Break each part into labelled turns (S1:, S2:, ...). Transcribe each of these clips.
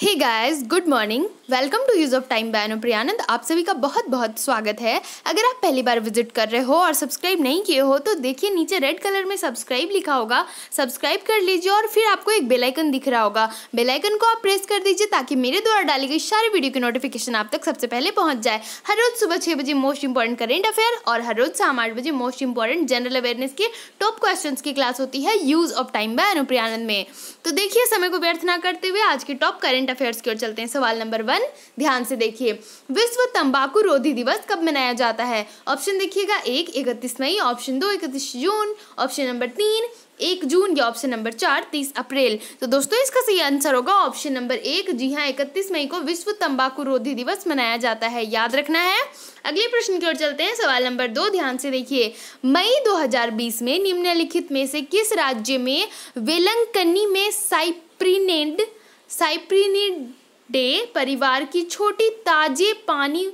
S1: Hey guys good morning welcome to use of time बैनो प्रियानंद आप सभी का बहुत बहुत स्वागत है अगर आप पहली बार विजिट कर रहे हो और सब्सक्राइब नहीं किए हो तो देखिए नीचे रेड कलर में सब्सक्राइब लिखा होगा सब्सक्राइब कर लीजिए और फिर आपको एक बेल आइकन दिख रहा होगा बेल आइकन को आप प्रेस कर दीजिए ताकि मेरे द्वारा डाली गई सारी वीडियो की नोटिफिकेशन आप तक सबसे पहले पहुँच जाए हर रोज़ सुबह छः बजे मोस्ट इंपॉर्टेंट करेंट अफेयर और हर रोज़ शाम आठ बजे मोस्ट इंपॉर्टेंट जनरल अवेयरनेस के टॉप क्वेश्चन की क्लास होती है use of time by Anupriyanand में तो देखिए समय को व्यर्थ ना करते हुए आज के टॉप करेंट करंट अफेयर्स की ओर चलते हैं सवाल नंबर वन ध्यान से देखिए विश्व तंबाकू रोधी दिवस कब मनाया जाता है ऑप्शन देखिएगा एक इकतीस मई ऑप्शन दो इकतीस जून ऑप्शन नंबर तीन एक जून या ऑप्शन नंबर चार तीस अप्रैल तो दोस्तों इसका सही आंसर होगा ऑप्शन नंबर एक जी हाँ इकतीस मई को विश्व तंबाकू रोधी दिवस मनाया जाता है याद रखना है अगले प्रश्न की ओर चलते हैं सवाल नंबर दो ध्यान से देखिए मई 2020 में निम्नलिखित में से किस राज्य में वेलंकनी में साइप्रीनेड डे परिवार की छोटी ताजे पानी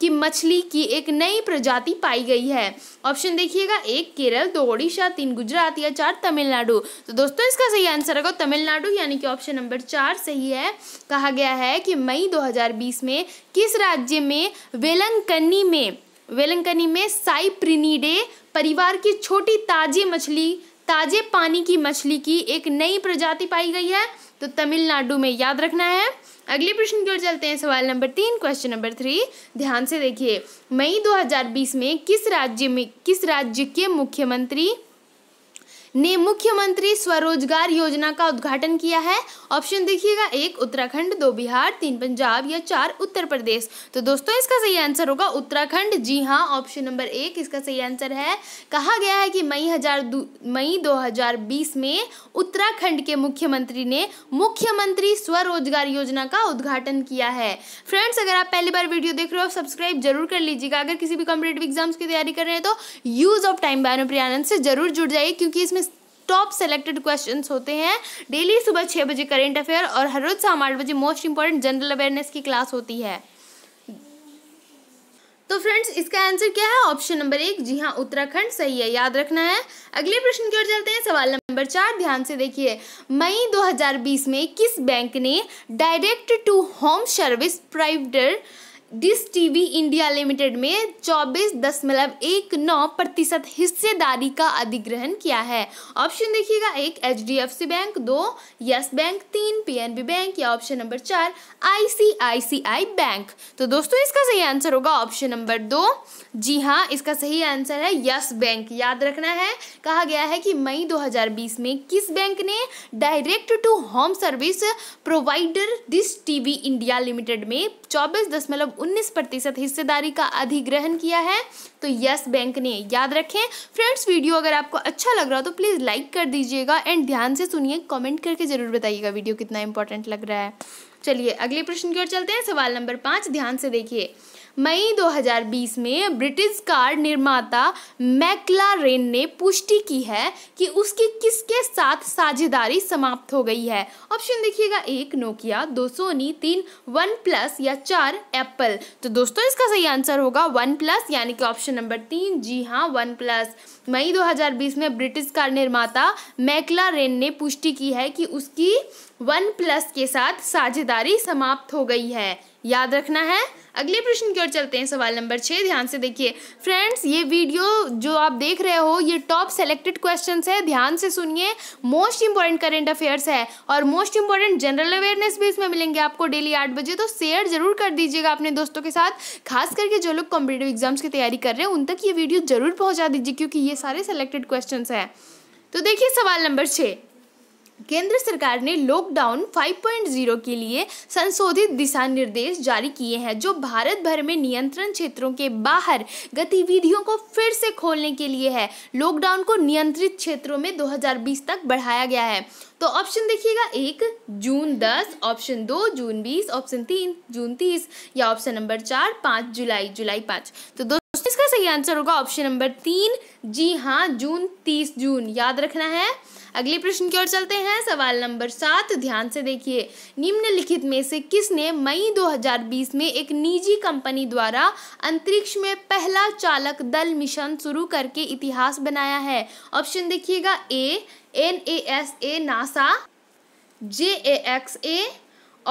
S1: की मछली की एक नई प्रजाति पाई गई है ऑप्शन देखिएगा एक केरल दो ओडिशा तीन गुजरात या चार तमिलनाडु तो दोस्तों इसका सही आंसर होगा तमिलनाडु यानी कि ऑप्शन नंबर चार सही है कहा गया है कि मई 2020 में किस राज्य में वेलंकनी में वेलंकनी में साइप्रिनीडे परिवार की छोटी ताजी मछली ताजे पानी की मछली की एक नई प्रजाति पाई गई है तो तमिलनाडु में याद रखना है अगले प्रश्न की ओर चलते हैं सवाल नंबर तीन क्वेश्चन नंबर थ्री ध्यान से देखिए मई 2020 में किस राज्य में किस राज्य के मुख्यमंत्री ने मुख्यमंत्री स्वरोजगार योजना का उद्घाटन किया है ऑप्शन देखिएगा एक उत्तराखंड दो बिहार तीन पंजाब या चार उत्तर प्रदेश तो दोस्तों इसका सही आंसर होगा उत्तराखंड जी हाँ ऑप्शन नंबर एक इसका सही आंसर है कहा गया है कि मई हजार मई 2020 में उत्तराखंड के मुख्यमंत्री ने मुख्यमंत्री स्वरोजगार योजना का उद्घाटन किया है फ्रेंड्स अगर आप पहली बार वीडियो देख रहे हो सब्सक्राइब जरूर कर लीजिएगा अगर किसी भी कॉम्पिटेटिव एग्जाम्स की तैयारी कर रहे हैं तो यूज ऑफ टाइम बैनो प्रियानंद से जरूर जुड़ जाइए क्योंकि इसमें टॉप सेलेक्टेड क्वेश्चन होते हैं डेली सुबह छः बजे करेंट अफेयर और हर रोज शाम आठ बजे मोस्ट इंपॉर्टेंट जनरल अवेयरनेस की क्लास होती है तो फ्रेंड्स इसका आंसर क्या है ऑप्शन नंबर एक जी हाँ उत्तराखंड सही है याद रखना है अगले प्रश्न की ओर चलते हैं सवाल नंबर चार ध्यान से देखिए मई 2020 में किस बैंक ने direct to home service provider dish TV India limited में चौबीस दशमलव एक नौ प्रतिशत हिस्सेदारी का अधिग्रहण किया है ऑप्शन देखिएगा एक H D F C bank दो यस बैंक तीन पी एन बी बैंक या ऑप्शन नंबर चार I C I C I bank तो दोस्तों इसका सही आंसर होगा ऑप्शन नंबर दो जी हाँ इसका सही आंसर है यस बैंक याद रखना है कहा गया है कि मई 2020 में किस बैंक ने direct to home service provider dish TV India limited में चौबीस दशमलव 19 प्रतिशत हिस्सेदारी का अधिग्रहण किया है तो यस बैंक ने याद रखें फ्रेंड्स वीडियो अगर आपको अच्छा लग रहा हो तो प्लीज़ लाइक कर दीजिएगा एंड ध्यान से सुनिए कमेंट करके ज़रूर बताइएगा वीडियो कितना इंपॉर्टेंट लग रहा है चलिए अगले प्रश्न की ओर चलते हैं सवाल नंबर पाँच ध्यान से देखिए मई 2020 में ब्रिटिश कार निर्माता मैकलारेन ने पुष्टि की है कि उसकी किसके साथ साझेदारी समाप्त हो गई है ऑप्शन देखिएगा एक नोकिया दो सोनी तीन वन प्लस या चार एप्पल तो दोस्तों इसका सही आंसर होगा वन प्लस यानी कि ऑप्शन नंबर तीन जी हाँ वन प्लस मई 2020 में ब्रिटिश कार निर्माता मैकलारेन ने पुष्टि की है कि उसकी वन प्लस के साथ साझेदारी समाप्त हो गई है याद रखना है अगले प्रश्न की ओर चलते हैं सवाल नंबर छः ध्यान से देखिए फ्रेंड्स ये वीडियो जो आप देख रहे हो ये टॉप सेलेक्टेड क्वेश्चन है ध्यान से सुनिए मोस्ट इंपॉर्टेंट करेंट अफेयर्स है और मोस्ट इंपॉर्टेंट जनरल अवेयरनेस भी इसमें मिलेंगे आपको डेली आठ बजे तो शेयर जरूर कर दीजिएगा अपने दोस्तों के साथ खास करके जो लोग कॉम्पिटेटिव एग्जाम्स की तैयारी कर रहे हैं उन तक ये वीडियो जरूर पहुँचा दीजिए क्योंकि ये सारे सेलेक्टेड क्वेश्चन है तो देखिए सवाल नंबर छः केंद्र सरकार ने लॉकडाउन 5.0 के लिए संशोधित दिशा निर्देश जारी किए हैं जो भारत भर में नियंत्रण क्षेत्रों के बाहर गतिविधियों को फिर से खोलने के लिए है लॉकडाउन को नियंत्रित क्षेत्रों में 2020 तक बढ़ाया गया है तो ऑप्शन देखिएगा एक जून दस ऑप्शन दो जून बीस ऑप्शन तीन जून तीस या ऑप्शन नंबर चार पाँच जुलाई जुलाई पाँच तो सही आंसर होगा ऑप्शन नंबर तीन जी हाँ जून तीस जून याद रखना है अगले प्रश्न की ओर चलते हैं सवाल नंबर सात ध्यान से देखिए निम्नलिखित में से किसने मई 2020 में एक निजी कंपनी द्वारा अंतरिक्ष में पहला चालक दल मिशन शुरू करके इतिहास बनाया है ऑप्शन देखिएगा A N A S A NASA J A X A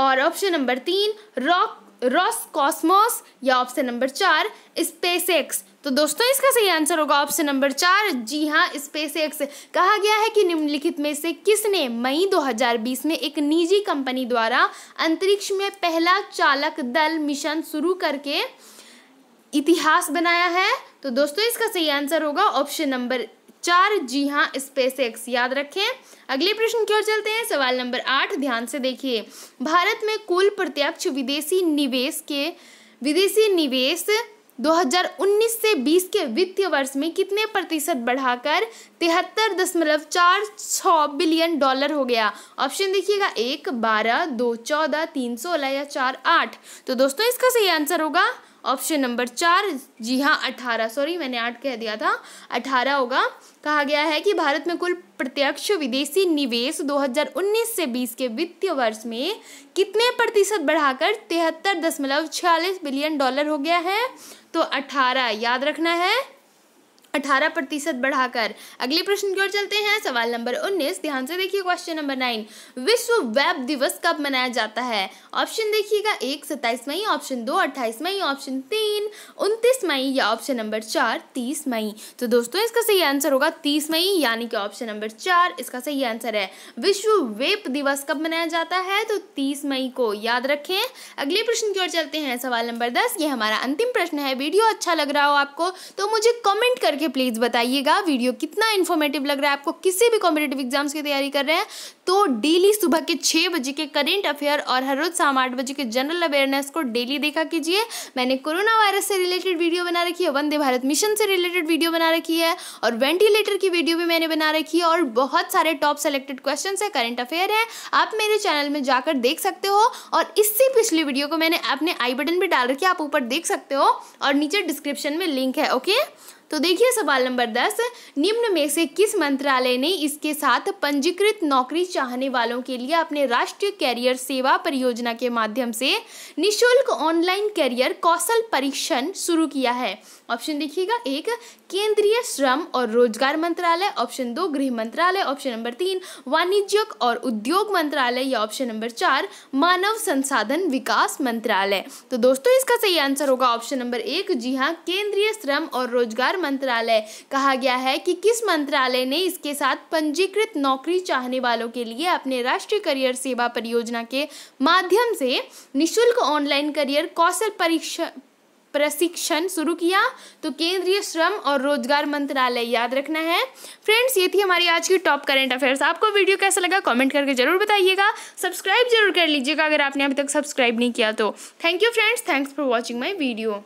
S1: और ऑप्शन नंबर तीन रॉक रॉस कॉस्मोस या ऑप्शन नंबर चार स्पेस एक्स तो दोस्तों इसका सही आंसर होगा ऑप्शन नंबर चार जी हाँ स्पेस एक्स कहा गया है कि निम्नलिखित में से किसने मई 2020 में एक निजी कंपनी द्वारा अंतरिक्ष में पहला चालक दल मिशन शुरू करके इतिहास बनाया है तो दोस्तों इसका सही आंसर होगा ऑप्शन नंबर चार जी हाँ स्पेस एक्स याद रखें अगले प्रश्न की ओर चलते हैं सवाल नंबर आठ ध्यान से देखिए भारत में कुल प्रत्यक्ष विदेशी निवेश के विदेशी निवेश 2019 से 20 के वित्तीय वर्ष में कितने प्रतिशत बढ़ाकर तिहत्तर दशमलव चार छः बिलियन डॉलर हो गया ऑप्शन देखिएगा एक बारह दो चौदह तीन सोलह या चार आठ तो दोस्तों इसका सही आंसर होगा ऑप्शन नंबर चार जी हाँ अठारह सॉरी मैंने आठ कह दिया था अठारह होगा कहा गया है कि भारत में कुल प्रत्यक्ष विदेशी निवेश 2019 से 20 के वित्तीय वर्ष में कितने प्रतिशत बढ़ाकर तिहत्तर दशमलव छियालीस बिलियन डॉलर हो गया है तो अठारह याद रखना है अठारह प्रतिशत बढ़ाकर अगले प्रश्न की ओर चलते हैं सवाल नंबर उन्नीस ध्यान से देखिए क्वेश्चन नंबर नाइन विश्व वेब दिवस कब मनाया जाता है ऑप्शन देखिएगा एक सत्ताईस मई ऑप्शन दो अट्ठाईस मई ऑप्शन तीन उनतीस मई या ऑप्शन नंबर चार तीस मई तो दोस्तों इसका सही आंसर होगा तीस मई यानी कि ऑप्शन नंबर चार इसका सही आंसर है विश्व वेब दिवस कब मनाया जाता है तो तीस मई को याद रखें अगले प्रश्न की ओर चलते हैं सवाल नंबर दस ये हमारा अंतिम प्रश्न है वीडियो अच्छा लग रहा हो आपको तो मुझे कॉमेंट करके करके प्लीज़ बताइएगा वीडियो कितना इन्फॉर्मेटिव लग रहा है आपको किसी भी कॉम्पिटेटिव एग्जाम्स की तैयारी कर रहे हैं तो डेली सुबह के छह बजे के करेंट अफेयर और हर रोज़ शाम आठ बजे के जनरल अवेयरनेस को डेली देखा कीजिए मैंने कोरोना वायरस से रिलेटेड वीडियो बना रखी है वंदे भारत मिशन से रिलेटेड वीडियो बना रखी है और वेंटिलेटर की वीडियो भी मैंने बना रखी है और बहुत सारे टॉप सेलेक्टेड क्वेश्चन है करेंट अफेयर है आप मेरे चैनल में जाकर देख सकते हो और इससे पिछली वीडियो को मैंने अपने आई बटन भी डाल रखी है आप ऊपर देख सकते हो और नीचे डिस्क्रिप्शन में लिंक है ओके okay? तो देखिए सवाल नंबर दस निम्न में से किस मंत्रालय ने इसके साथ पंजीकृत नौकरी चाहने वालों के लिए अपने राष्ट्रीय कैरियर सेवा परियोजना के माध्यम से निशुल्क ऑनलाइन कैरियर कौशल परीक्षण शुरू किया है ऑप्शन देखिएगा एक केंद्रीय श्रम और रोजगार मंत्रालय ऑप्शन दो गृह मंत्रालय ऑप्शन नंबर तीन वाणिज्य और उद्योग मंत्रालय या ऑप्शन नंबर चार मानव संसाधन विकास मंत्रालय तो दोस्तों इसका सही आंसर होगा ऑप्शन नंबर एक जी हाँ केंद्रीय श्रम और रोजगार मंत्रालय कहा गया है कि किस मंत्रालय ने इसके साथ पंजीकृत नौकरी चाहने वालों के लिए अपने राष्ट्रीय करियर सेवा परियोजना के माध्यम से निशुल्क ऑनलाइन करियर कौशल परीक्षा प्रशिक्षण शुरू किया तो केंद्रीय श्रम और रोजगार मंत्रालय याद रखना है फ्रेंड्स ये थी हमारी आज की टॉप करेंट अफेयर्स आपको वीडियो कैसा लगा कमेंट करके जरूर बताइएगा सब्सक्राइब जरूर कर लीजिएगा अगर आपने अभी तक सब्सक्राइब नहीं किया तो thank you friends thanks for watching my video